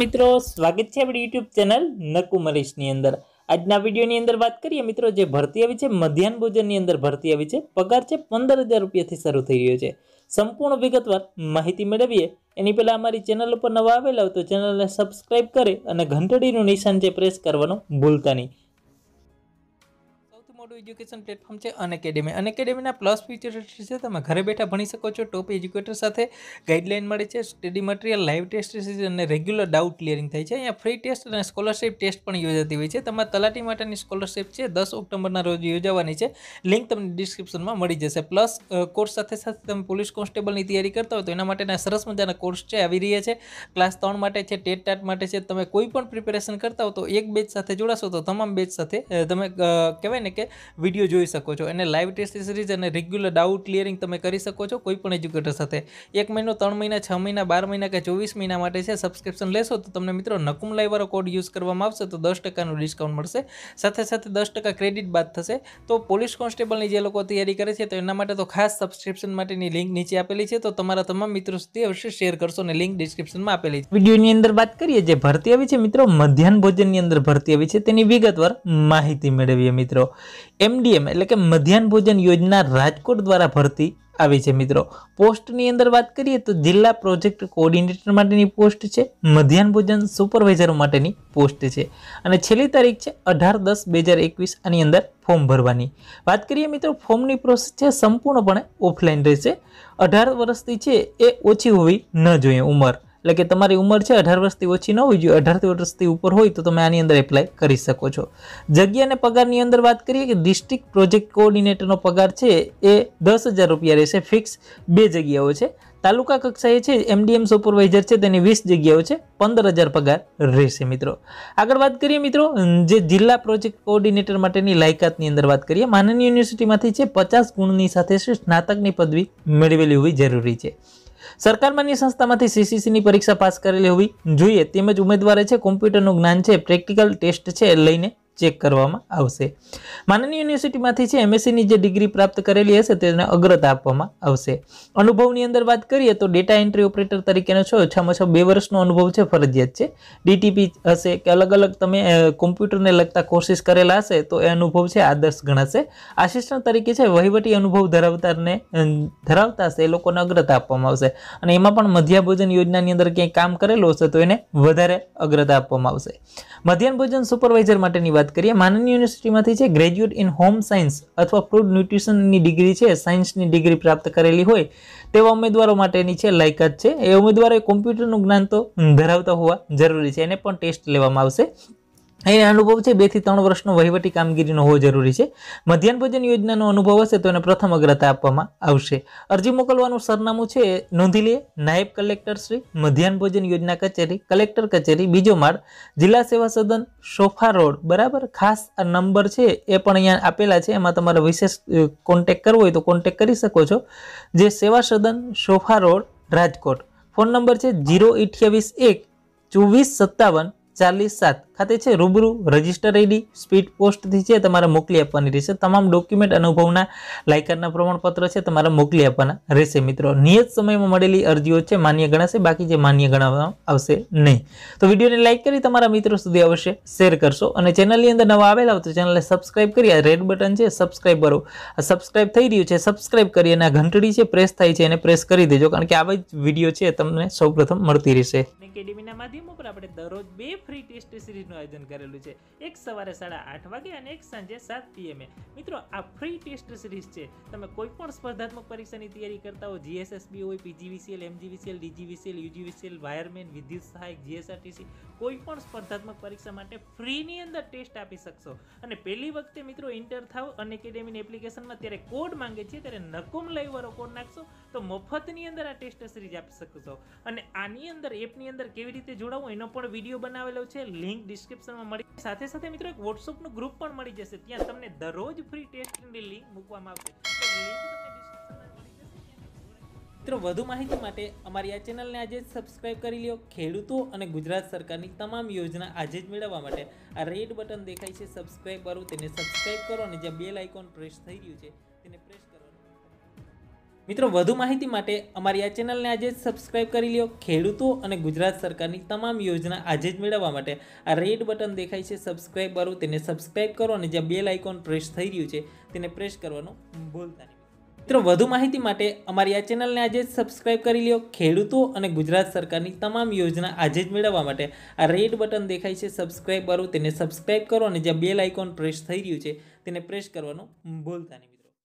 મિત્રો સ્વાગત છે આપણી યુટ્યુબ ચેનલ નકુમરીશની અંદર આજના વિડીયોની અંદર વાત કરીએ મિત્રો જે ભરતી આવી છે મધ્યાહન ભોજનની અંદર ભરતી આવી છે પગાર છે પંદર હજાર રૂપિયાથી શરૂ થઈ રહ્યો છે સંપૂર્ણ વિગતવાર માહિતી મેળવીએ એની પહેલાં અમારી ચેનલ ઉપર નવા આવેલા હોય તો ચેનલને સબસ્ક્રાઈબ કરે અને ઘંટડીનું નિશાન જે પ્રેસ કરવાનું ભૂલતા નહીં સૌથી મોટું એજ્યુકેશન પ્લેટફોર્મ છે અનએકેડેમી અનએકેડેમીના પ્લસ ફીચર્સ છે તમે ઘરે બેઠા ભણી શકો છો ટોપ એજ્યુકેટર સાથે ગાઈડલાઇન મળે છે સ્ટડી મટીરિયલ લાઈવ ટેસ્ટ અને રેગ્યુલર ડાઉટ ક્લિયરિંગ થાય છે અહીંયા ફ્રી ટેસ્ટ અને સ્કોલરશિપ ટેસ્ટ પણ યોજાતી હોય છે તમારા તલાટી માટેની સ્કોલરશિપ છે દસ ઓક્ટોબરના રોજ યોજાવાની છે લિંક તમને ડિસ્ક્રિપ્શનમાં મળી જશે પ્લસ કોર્સ સાથે સાથે તમે પોલીસ કોન્સ્ટેબલની તૈયારી કરતા હોય તો એના માટેના સરસ મજાના કોર્સ છે આવી રહ્યા છે ક્લાસ ત્રણ માટે છે ટેટ ટાટ માટે છે તમે કોઈ પણ પ્રિપેરેશન કરતા હો તો એક બેચ સાથે જોડાશો તો તમામ બેચ સાથે તમે કહેવાય ને કે વિડીયો જોઈ શકો છો અને લાઈવ ટેસ્ટ સિરીઝ અને રેગ્યુલર ડાઉટ ક્લિયરિંગ તમે કરી શકો છો કોઈપણ એજ્યુકેટર સાથે એક મહિનો ત્રણ મહિના છ મહિના બાર મહિના કે ચોવીસ મહિના માટે છે સબસ્ક્રિપ્શન લેશો તો તમને મિત્રો નકુમ લાઈવાળો કોડ યુઝ કરવામાં આવશે તો દસ ટકાનું ડિસ્કાઉન્ટ મળશે સાથે સાથે દસ ટકા ક્રેડિટ બાદ થશે તો પોલીસ કોન્સ્ટેબલની જે લોકો તૈયારી કરે છે તો એના માટે તો ખાસ સબસ્ક્રિપ્શન માટેની લિંક નીચે આપેલી છે તો તમારા તમામ મિત્રો સુધી અવશ્ય શેર કરશો અને લિંક ડિસ્ક્રિપ્શનમાં આપેલી છે વિડીયોની અંદર વાત કરીએ જે ભરતી આવી છે મિત્રો મધ્યાહન ભોજનની અંદર ભરતી આવી છે તેની વિગતવાર માહિતી મેળવીએ મિત્રો એમડીએમ એટલે કે મધ્યાહન ભોજન યોજના રાજકોટ દ્વારા ભરતી આવી છે મિત્રો પોસ્ટની અંદર વાત કરીએ તો જિલ્લા પ્રોજેક્ટ કોઓર્ડિનેટર માટેની પોસ્ટ છે મધ્યાહન ભોજન સુપરવાઇઝરો માટેની પોસ્ટ છે અને છેલ્લી તારીખ છે અઢાર દસ બે હજાર એકવીસ આની અંદર ફોર્મ ભરવાની વાત કરીએ મિત્રો ફોર્મની પ્રોસેસ છે સંપૂર્ણપણે ઓફલાઈન રહેશે અઢાર વર્ષથી છે એ ઓછી હોવી ન જોઈએ ઉંમર એટલે કે તમારી ઉંમર છે અઢાર વર્ષથી ઓછી ન હોવી જોઈએ અઢાર વર્ષથી ઉપર હોય તો તમે આની અંદર એપ્લાય કરી શકો છો જગ્યા અને પગારની અંદર વાત કરીએ કે ડિસ્ટ્રિક્ટ પ્રોજેક્ટ કોઓર્ડિનેટરનો પગાર છે એ દસ હજાર રૂપિયા રહેશે ફિક્સ બે જગ્યાઓ છે તાલુકા કક્ષાએ છે એમડીએમ સુપરવાઇઝર છે તેની વીસ જગ્યાઓ છે પંદર હજાર પગાર રહેશે મિત્રો આગળ વાત કરીએ મિત્રો જે જિલ્લા પ્રોજેક્ટ કોઓર્ડિનેટર માટેની લાયકાતની અંદર વાત કરીએ માનની યુનિવર્સિટીમાંથી છે પચાસ ગુણની સાથે સ્નાતકની પદવી મેળવેલી હોવી જરૂરી છે સરકાર માન્ય સંસ્થામાંથી સીસીસીની પરીક્ષા પાસ કરેલી હોવી જોઈએ તેમજ ઉમેદવારે છે કોમ્પ્યુટરનું જ્ઞાન છે પ્રેક્ટિકલ ટેસ્ટ છે લઈને ચેક કરવામાં આવશે માનની યુનિવર્સિટીમાંથી છે એમએસસીની જે ડિગ્રી પ્રાપ્ત કરેલી હશે તેને અગ્રતા આપવામાં આવશે અનુભવની અંદર વાત કરીએ તો ડેટા એન્ટ્રી ઓપરેટર તરીકેનો છો ઓછામાં ઓછા બે વર્ષનો અનુભવ છે ફરજિયાત છે ડીટીપી હશે કે અલગ અલગ તમે કોમ્પ્યુટરને લગતા કોર્સિસ કરેલા હશે તો એ અનુભવ છે આદર્શ ગણાશે આસિસ્ટન્ટ તરીકે છે વહીવટી અનુભવ ધરાવતાને ધરાવતા હશે એ લોકોને અગ્રતા આપવામાં આવશે અને એમાં પણ ભોજન યોજનાની અંદર ક્યાંય કામ કરેલું હશે તો એને વધારે અગ્રતા આપવામાં આવશે મધ્યાહન ભોજન સુપરવાઇઝર માટેની વાત વાત કરીએ માનની યુનિવર્સિટીમાંથી છે ગ્રેજ્યુએટ ઇન હોમ સાયન્સ અથવા ફૂડ ન્યુટ્રિશનની ડિગ્રી છે સાયન્સની ડિગ્રી પ્રાપ્ત કરેલી હોય તેવા ઉમેદવારો માટેની છે લાયકાત છે એ ઉમેદવારોએ કોમ્પ્યુટરનું જ્ઞાન તો ધરાવતા હોવા જરૂરી છે એને પણ ટેસ્ટ લેવામાં આવશે અહીં અનુભવ છે બેથી ત્રણ વર્ષનો વહીવટી કામગીરીનો હોવો જરૂરી છે મધ્યાહન ભોજન યોજનાનો અનુભવ હશે તો એને પ્રથમ અગ્રતા આપવામાં આવશે અરજી મોકલવાનું સરનામું છે નોંધી લે નાયબ કલેક્ટર શ્રી મધ્યાહન ભોજન યોજના કચેરી કલેક્ટર કચેરી બીજો માળ જિલ્લા સેવા સદન સોફા રોડ બરાબર ખાસ આ નંબર છે એ પણ અહીંયા આપેલા છે એમાં તમારે વિશેષ કોન્ટેક કરવો હોય તો કોન્ટેક કરી શકો છો જે સેવા સદન સોફા રોડ રાજકોટ ફોન નંબર છે ઝીરો અઠ્યાવીસ એક ચોવીસ સત્તાવન ચાલીસ સાત ખાતે છે રૂબરૂ રજિસ્ટર આઈડી સ્પીડ પોસ્ટથી છે તમારે મોકલી આપવાની રહેશે તમામ ડોક્યુમેન્ટ અનુભવના લાયકાતના પ્રમાણપત્ર છે તમારે મોકલી આપવાના રહેશે મિત્રો નિયત સમયમાં મળેલી અરજીઓ છે માન્ય ગણાશે બાકી જે માન્ય ગણાવવામાં આવશે નહીં તો વિડીયોને લાઇક કરી તમારા મિત્રો સુધી અવશ્ય શેર કરશો અને ચેનલની અંદર નવા આવેલા હોય તો ચેનલને સબસ્ક્રાઇબ કરી આ રેડ બટન છે સબસ્ક્રાઇબ કરો સબસ્ક્રાઇબ થઈ રહ્યું છે સબસ્ક્રાઇબ કરી અને આ ઘંટડી છે પ્રેસ થાય છે એને પ્રેસ કરી દેજો કારણ કે આવા જ વિડીયો છે તમને સૌપ્રથમ મળતી રહેશે એકેડેમીના માધ્યમ ઉપર આપણે દરરોજ બે ફ્રી ટેસ્ટ સિરીઝ ટેસ્ટનું આયોજન કરેલું છે એક સવારે સાડા આઠ વાગે અને એક સાંજે સાત પીએમએ મિત્રો આ ફ્રી ટેસ્ટ સિરીઝ છે તમે કોઈ પણ સ્પર્ધાત્મક પરીક્ષાની તૈયારી કરતા હો જીએસએસબી હોય PGVCL MGVCL DGVCL UGVCL wireman વિદ્યુત સહાયક જીએસઆરટીસી કોઈ પણ સ્પર્ધાત્મક પરીક્ષા માટે ફ્રીની અંદર ટેસ્ટ આપી શકશો અને પહેલી વખતે મિત્રો ઇન્ટર થાવ અને એકેડેમીની એપ્લિકેશનમાં ત્યારે કોડ માંગે છે ત્યારે નકુમ લાઈવવાળો કોડ નાખશો તો મફતની અંદર આ ટેસ્ટ સિરીઝ આપી શકશો અને આની અંદર એપની અંદર કેવી રીતે જોડાવું એનો પણ વિડીયો બનાવેલો છે લિંક ડિસ્ક્રિપ્શનમાં મળી સાથે સાથે મિત્રો એક વોટ્સઅપનું ગ્રુપ પણ મળી જશે ત્યાં તમને દરરોજ ફ્રી ટેસ્ટની લિંક મૂકવામાં આવશે મિત્રો વધુ માહિતી માટે અમારી આ ચેનલને આજે જ સબસ્ક્રાઇબ કરી લ્યો ખેડૂતો અને ગુજરાત સરકારની તમામ યોજના આજે જ મેળવવા માટે આ રેડ બટન દેખાય છે સબસ્ક્રાઇબ કરો તેને સબસ્ક્રાઇબ કરો અને જે બેલ આઇકોન પ્રેસ થઈ રહ્યું છે તેને પ્રેસ કરો મિત્રો વધુ માહિતી માટે અમારી આ ચેનલને આજે જ સબસ્ક્રાઈબ કરી લ્યો ખેડૂતો અને ગુજરાત સરકારની તમામ યોજના આજે જ મેળવવા માટે આ રેડ બટન દેખાય છે સબસ્ક્રાઈબ કરો તેને સબસ્ક્રાઇબ કરો અને જ્યાં બેલ આઇકોન પ્રેસ થઈ રહ્યું છે તેને પ્રેસ કરવાનું ભૂલતા નહીં મિત્રો વધુ માહિતી માટે અમારી આ ચેનલને આજે જ સબસ્ક્રાઇબ કરી લ્યો ખેડૂતો અને ગુજરાત સરકારની તમામ યોજના આજે જ મેળવવા માટે આ રેડ બટન દેખાય છે સબસ્ક્રાઇબ કરો તેને સબસ્ક્રાઇબ કરો અને જ્યાં બેલ આઇકોન પ્રેસ થઈ રહ્યું છે તેને પ્રેસ કરવાનું ભૂલતા નહીં